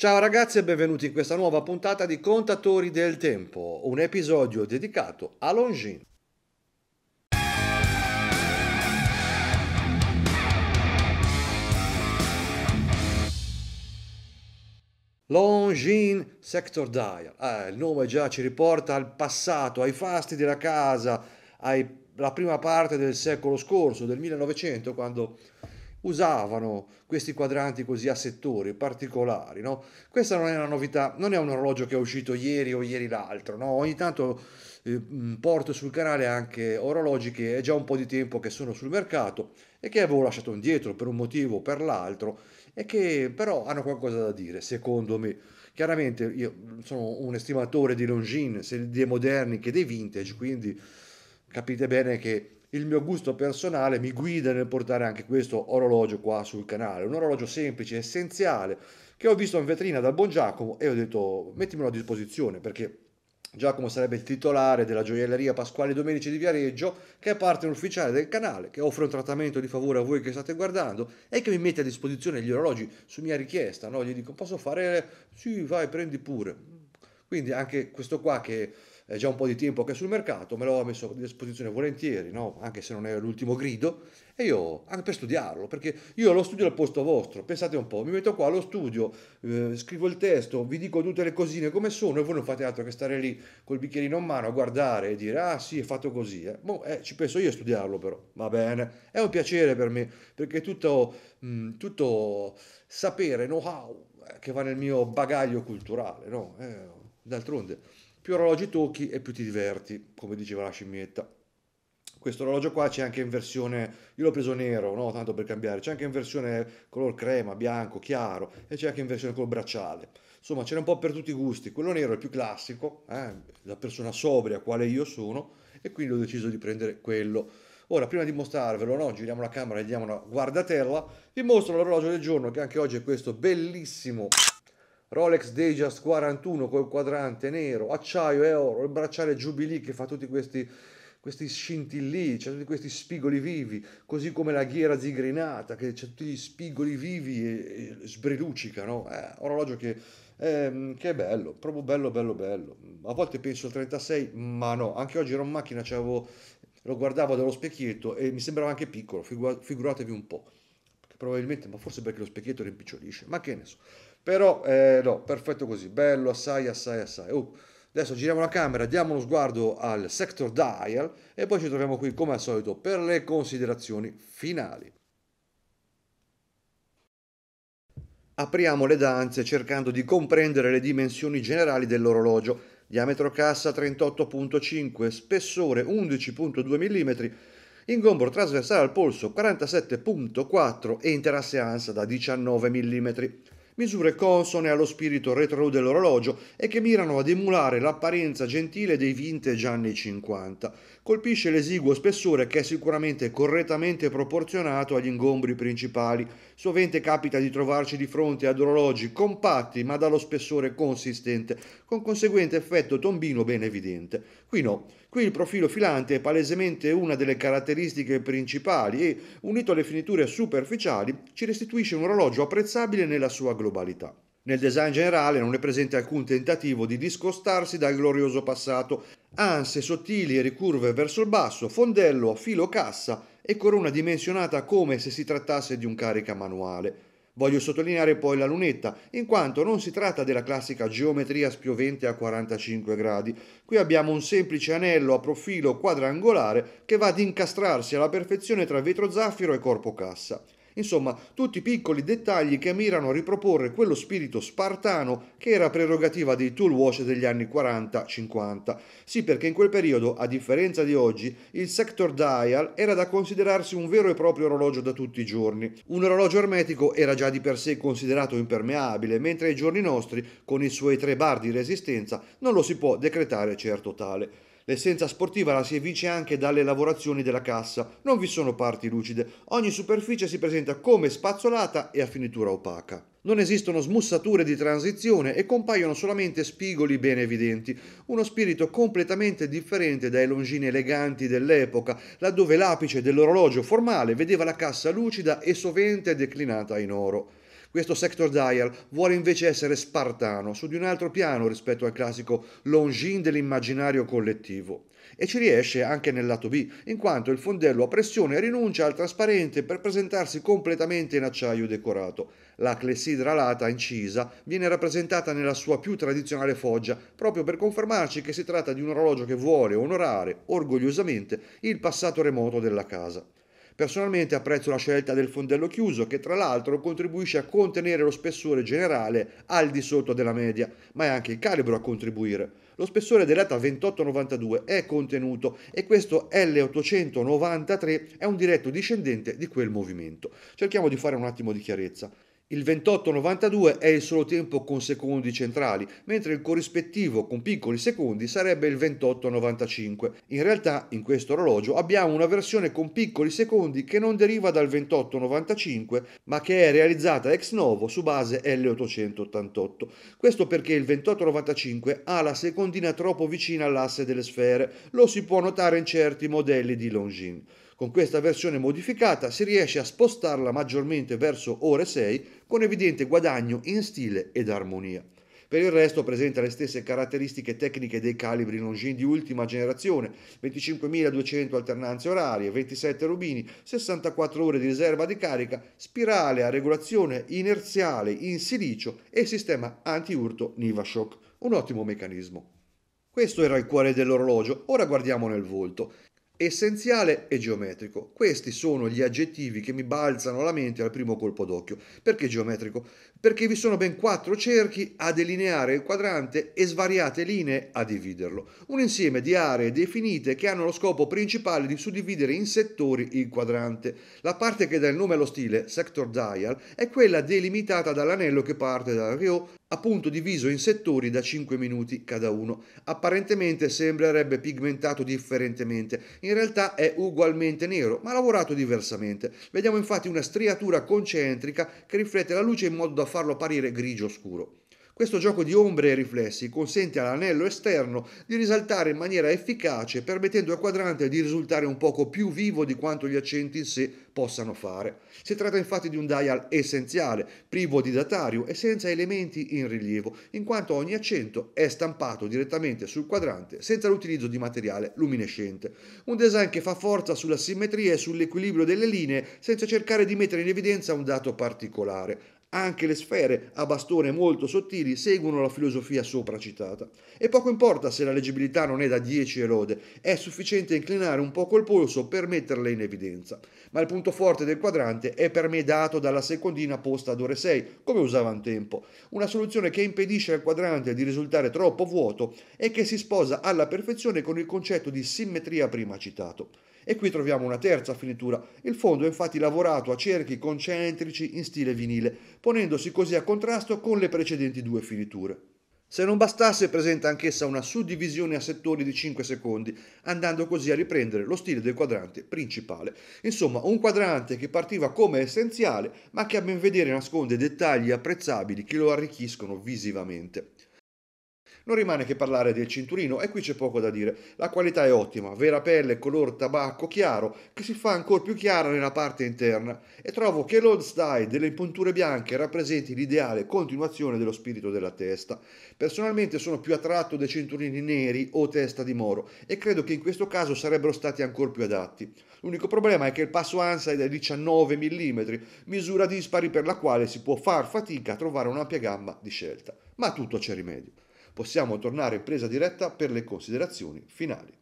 Ciao ragazzi e benvenuti in questa nuova puntata di Contatori del Tempo, un episodio dedicato a Longin. Longin Sector Dial, eh, il nome già ci riporta al passato, ai fasti della casa, alla prima parte del secolo scorso, del 1900, quando usavano questi quadranti così a settori particolari. No? Questa non è una novità, non è un orologio che è uscito ieri o ieri l'altro. No? Ogni tanto eh, mm, porto sul canale anche orologi che è già un po' di tempo che sono sul mercato e che avevo lasciato indietro per un motivo o per l'altro e che però hanno qualcosa da dire, secondo me. Chiaramente io sono un estimatore di Longines, sia dei moderni che dei vintage, quindi capite bene che il mio gusto personale mi guida nel portare anche questo orologio qua sul canale, un orologio semplice, essenziale, che ho visto in vetrina dal buon Giacomo e ho detto mettimelo a disposizione perché Giacomo sarebbe il titolare della gioielleria Pasquale Domenici di Viareggio, che è parte ufficiale del canale, che offre un trattamento di favore a voi che state guardando e che mi mette a disposizione gli orologi su mia richiesta. No? Gli dico, posso fare? Sì, vai, prendi pure. Quindi anche questo qua che è eh, già un po' di tempo che è sul mercato, me l'ho messo a disposizione volentieri, no? anche se non è l'ultimo grido, e io anche per studiarlo, perché io lo studio al posto vostro, pensate un po', mi metto qua, lo studio, eh, scrivo il testo, vi dico tutte le cosine come sono e voi non fate altro che stare lì col bicchierino in mano a guardare e dire ah sì è fatto così, eh. Boh, eh, ci penso io a studiarlo però, va bene, è un piacere per me, perché tutto, mh, mm, tutto sapere, know-how eh, che va nel mio bagaglio culturale, no? Eh, d'altronde più orologi tocchi e più ti diverti, come diceva la scimmietta. Questo orologio qua c'è anche in versione, io l'ho preso nero, no? tanto per cambiare, c'è anche in versione color crema, bianco, chiaro e c'è anche in versione col bracciale. Insomma, c'era un po' per tutti i gusti. Quello nero è il più classico, eh? la persona sobria quale io sono, e quindi ho deciso di prendere quello. Ora, prima di mostrarvelo, no? giriamo la camera e diamo una guardatella, vi mostro l'orologio del giorno che anche oggi è questo bellissimo Rolex Datejust 41 col quadrante nero, acciaio e oro, il bracciale Jubilee che fa tutti questi, questi scintillii, cioè tutti questi spigoli vivi, così come la ghiera zigrinata che c'è tutti gli spigoli vivi e, e sbrilucica, no? Eh, orologio che, eh, che, è bello, proprio bello, bello, bello. A volte penso al 36, ma no, anche oggi ero in macchina, lo guardavo dallo specchietto e mi sembrava anche piccolo, figuratevi un po'. Probabilmente, ma forse perché lo specchietto rimpicciolisce, ma che ne so. Però eh, no, perfetto così, bello assai, assai, assai. Uh, adesso giriamo la camera, diamo uno sguardo al sector dial e poi ci troviamo qui come al solito per le considerazioni finali. Apriamo le danze cercando di comprendere le dimensioni generali dell'orologio. Diametro cassa 38.5, spessore 11.2 mm, ingombro trasversale al polso 47.4 e interasse ansa da 19 mm misure consone allo spirito retro dell'orologio e che mirano ad emulare l'apparenza gentile dei vintage anni 50. Colpisce l'esiguo spessore che è sicuramente correttamente proporzionato agli ingombri principali. Sovente capita di trovarci di fronte ad orologi compatti ma dallo spessore consistente, con conseguente effetto tombino ben evidente. Qui no, qui il profilo filante è palesemente una delle caratteristiche principali e, unito alle finiture superficiali, ci restituisce un orologio apprezzabile nella sua globalità. Nel design generale non è presente alcun tentativo di discostarsi dal glorioso passato, anse sottili e ricurve verso il basso, fondello a filo cassa e corona dimensionata come se si trattasse di un carica manuale. Voglio sottolineare poi la lunetta, in quanto non si tratta della classica geometria spiovente a 45 gradi. Qui abbiamo un semplice anello a profilo quadrangolare che va ad incastrarsi alla perfezione tra vetro zaffiro e corpo cassa. Insomma, tutti piccoli dettagli che mirano a riproporre quello spirito spartano che era prerogativa dei tool wash degli anni 40-50. Sì, perché in quel periodo, a differenza di oggi, il sector dial era da considerarsi un vero e proprio orologio da tutti i giorni. Un orologio ermetico era già di per sé considerato impermeabile, mentre ai giorni nostri, con i suoi tre bar di resistenza, non lo si può decretare certo tale. L'essenza sportiva la si evince anche dalle lavorazioni della cassa, non vi sono parti lucide, ogni superficie si presenta come spazzolata e a finitura opaca. Non esistono smussature di transizione e compaiono solamente spigoli ben evidenti, uno spirito completamente differente dai longini eleganti dell'epoca, laddove l'apice dell'orologio formale vedeva la cassa lucida e sovente declinata in oro. Questo sector dial vuole invece essere spartano, su di un altro piano rispetto al classico longin dell'immaginario collettivo. E ci riesce anche nel lato B, in quanto il fondello a pressione rinuncia al trasparente per presentarsi completamente in acciaio decorato. La clessidra alata incisa viene rappresentata nella sua più tradizionale foggia, proprio per confermarci che si tratta di un orologio che vuole onorare orgogliosamente il passato remoto della casa. Personalmente apprezzo la scelta del fondello chiuso che tra l'altro contribuisce a contenere lo spessore generale al di sotto della media, ma è anche il calibro a contribuire. Lo spessore dell'ETA 2892 è contenuto e questo L893 è un diretto discendente di quel movimento. Cerchiamo di fare un attimo di chiarezza. Il 28,92 è il solo tempo con secondi centrali, mentre il corrispettivo con piccoli secondi sarebbe il 28,95. In realtà, in questo orologio abbiamo una versione con piccoli secondi che non deriva dal 28,95, ma che è realizzata ex novo su base L888. Questo perché il 28,95 ha la secondina troppo vicina all'asse delle sfere, lo si può notare in certi modelli di Longines. Con questa versione modificata si riesce a spostarla maggiormente verso ore 6 con evidente guadagno in stile ed armonia. Per il resto presenta le stesse caratteristiche tecniche dei calibri Longin di ultima generazione, 25.200 alternanze orarie, 27 rubini, 64 ore di riserva di carica, spirale a regolazione inerziale in silicio e sistema antiurto Nivashock. Un ottimo meccanismo. Questo era il cuore dell'orologio, ora guardiamo nel volto. Essenziale e geometrico. Questi sono gli aggettivi che mi balzano alla mente al primo colpo d'occhio. Perché geometrico? Perché vi sono ben quattro cerchi a delineare il quadrante e svariate linee a dividerlo. Un insieme di aree definite che hanno lo scopo principale di suddividere in settori il quadrante. La parte che dà il nome allo stile, sector dial, è quella delimitata dall'anello che parte dal Rio appunto diviso in settori da 5 minuti cada uno. Apparentemente sembrerebbe pigmentato differentemente, in realtà è ugualmente nero, ma lavorato diversamente. Vediamo infatti una striatura concentrica che riflette la luce in modo da farlo apparire grigio scuro. Questo gioco di ombre e riflessi consente all'anello esterno di risaltare in maniera efficace, permettendo al quadrante di risultare un poco più vivo di quanto gli accenti in sé possano fare. Si tratta infatti di un dial essenziale, privo di datario e senza elementi in rilievo, in quanto ogni accento è stampato direttamente sul quadrante senza l'utilizzo di materiale luminescente. Un design che fa forza sulla simmetria e sull'equilibrio delle linee senza cercare di mettere in evidenza un dato particolare. Anche le sfere a bastone molto sottili seguono la filosofia sopra citata. E poco importa se la leggibilità non è da 10 e è sufficiente inclinare un poco il polso per metterle in evidenza. Ma il punto forte del quadrante è per me dato dalla secondina posta ad ore 6, come usava un tempo. Una soluzione che impedisce al quadrante di risultare troppo vuoto e che si sposa alla perfezione con il concetto di simmetria prima citato. E qui troviamo una terza finitura. Il fondo è infatti lavorato a cerchi concentrici in stile vinile, ponendosi così a contrasto con le precedenti due finiture. Se non bastasse presenta anch'essa una suddivisione a settori di 5 secondi, andando così a riprendere lo stile del quadrante principale. Insomma, un quadrante che partiva come essenziale, ma che a ben vedere nasconde dettagli apprezzabili che lo arricchiscono visivamente non rimane che parlare del cinturino e qui c'è poco da dire. La qualità è ottima, vera pelle, color tabacco chiaro, che si fa ancora più chiara nella parte interna e trovo che l'old style delle punture bianche rappresenti l'ideale continuazione dello spirito della testa. Personalmente sono più attratto dai cinturini neri o testa di moro e credo che in questo caso sarebbero stati ancora più adatti. L'unico problema è che il passo ANSA è da 19 mm, misura dispari per la quale si può far fatica a trovare un'ampia gamma di scelta. Ma tutto c'è rimedio possiamo tornare in presa diretta per le considerazioni finali.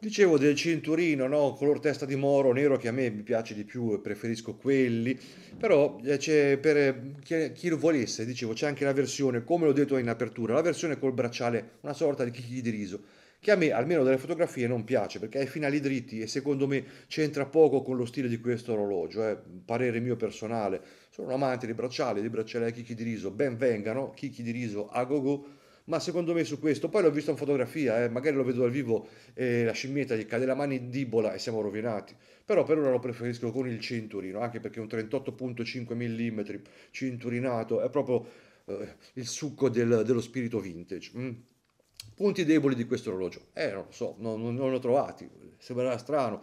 Dicevo del cinturino, no? color testa di moro, nero che a me mi piace di più e preferisco quelli, però eh, c'è per eh, chi, lo volesse, dicevo, c'è anche la versione, come l'ho detto in apertura, la versione col bracciale, una sorta di chicchi di riso che a me almeno delle fotografie non piace perché ha i finali dritti e secondo me c'entra poco con lo stile di questo orologio, è eh, parere mio personale. Sono un amante dei bracciali, dei bracciali a chicchi di riso, ben vengano, chicchi di riso a go go, ma secondo me su questo, poi l'ho visto in fotografia, eh, magari lo vedo dal vivo e eh, la scimmietta gli cade la mano in dibola e siamo rovinati, però per ora lo preferisco con il cinturino, anche perché un 38.5 mm cinturinato è proprio eh, il succo del, dello spirito vintage. Mm. Punti deboli di questo orologio? Eh, non lo so, non, non, non l'ho trovati, sembrerà strano.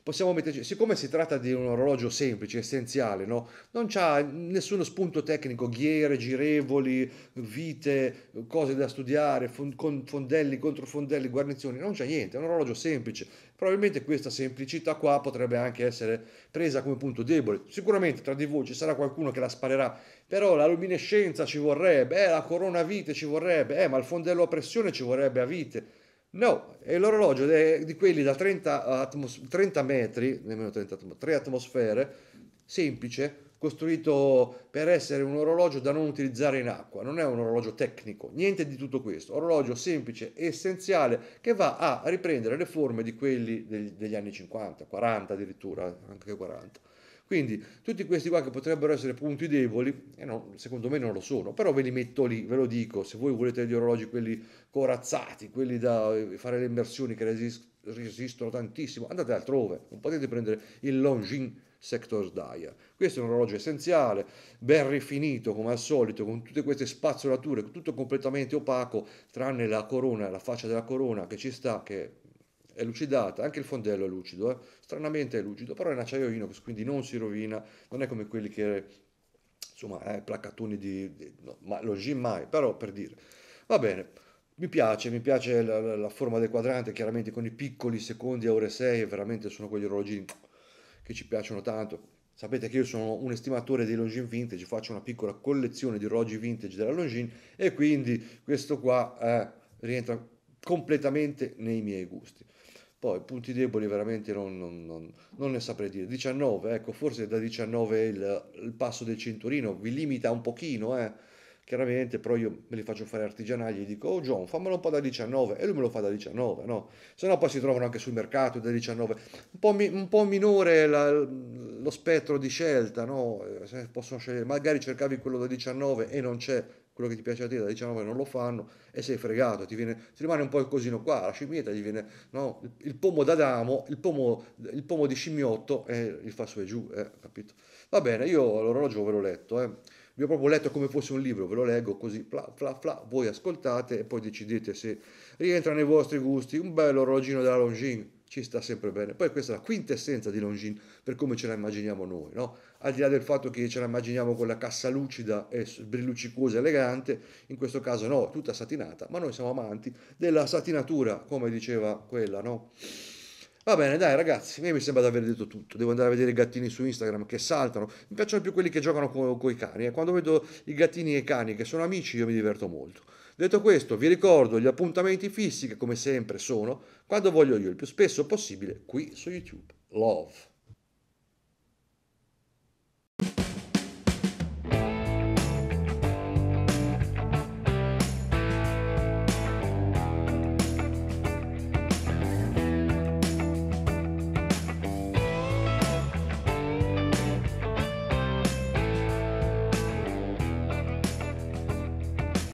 Possiamo metterci, siccome si tratta di un orologio semplice, essenziale, no? non c'ha nessuno spunto tecnico, ghiere, girevoli, vite, cose da studiare, fond- con fondelli, controfondelli, guarnizioni, non c'è niente, è un orologio semplice Probabilmente questa semplicità qua potrebbe anche essere presa come punto debole. Sicuramente tra di voi ci sarà qualcuno che la sparerà, però la luminescenza ci vorrebbe, eh, la corona a vite ci vorrebbe, eh, ma il fondello a pressione ci vorrebbe a vite. No, e l'orologio è di quelli da 30, atmos- 30 metri, nemmeno 30 atmosfere, semplice, costruito per essere un orologio da non utilizzare in acqua, non è un orologio tecnico, niente di tutto questo, orologio semplice, e essenziale, che va a riprendere le forme di quelli degli, anni 50, 40 addirittura, anche 40. Quindi tutti questi qua che potrebbero essere punti deboli, eh no, secondo me non lo sono, però ve li metto lì, ve lo dico, se voi volete gli orologi quelli corazzati, quelli da eh, fare le immersioni che resistono, resistono tantissimo, andate altrove, non potete prendere il Longines Sector Dia. Questo è un orologio essenziale, ben rifinito come al solito, con tutte queste spazzolature, tutto completamente opaco, tranne la corona, la faccia della corona che ci sta, che è lucidata, anche il fondello è lucido, eh? stranamente è lucido, però è in acciaio inox, quindi non si rovina, non è come quelli che, insomma, eh, placcatoni di, di no, ma lo gin mai, però per dire. Va bene. Mi piace, mi piace la, la, la, forma del quadrante, chiaramente con i piccoli secondi a ore 6, veramente sono quegli orologi che ci piacciono tanto. Sapete che io sono un estimatore dei Longines vintage, faccio una piccola collezione di orologi vintage della Longines e quindi questo qua eh, rientra completamente nei miei gusti. Poi punti deboli veramente non, non, non, non, ne saprei dire. 19, ecco, forse da 19 il, il passo del cinturino vi limita un pochino, eh Chiaramente però io me li faccio fare artigianali e gli dico, oh John, fammelo un po' da 19 e lui me lo fa da 19, no? Se no poi si trovano anche sul mercato da 19, un po', mi, un po minore la, lo spettro di scelta, no? Eh, se possono scegliere, magari cercavi quello da 19 e non c'è, quello che ti piace a te da 19 non lo fanno e sei fregato, ti, viene, ti rimane un po' il cosino qua, la scimmietta gli viene, no? Il, il pomo d'Adamo, il pomo, il pomo di scimmiotto e eh, il fa su e giù, eh, capito? Va bene, io l'orologio ve l'ho letto, eh vi ho proprio letto come fosse un libro, ve lo leggo così, fla, fla, fla, voi ascoltate e poi decidete se rientra nei vostri gusti un bello orologino della Longines, ci sta sempre bene. Poi questa è la quintessenza di Longines per come ce la immaginiamo noi, no? Al di là del fatto che ce la immaginiamo con la cassa lucida e brillucicosa elegante, in questo caso no, tutta satinata, ma noi siamo amanti della satinatura, come diceva quella, no? Va bene, dai ragazzi, mi sembra di aver detto tutto. Devo andare a vedere i gattini su Instagram che saltano. Mi piacciono più quelli che giocano con, con i cani. E eh. quando vedo i gattini e i cani che sono amici, io mi diverto molto. Detto questo, vi ricordo gli appuntamenti fissi che come sempre sono, quando voglio io, il più spesso possibile, qui su YouTube. Love.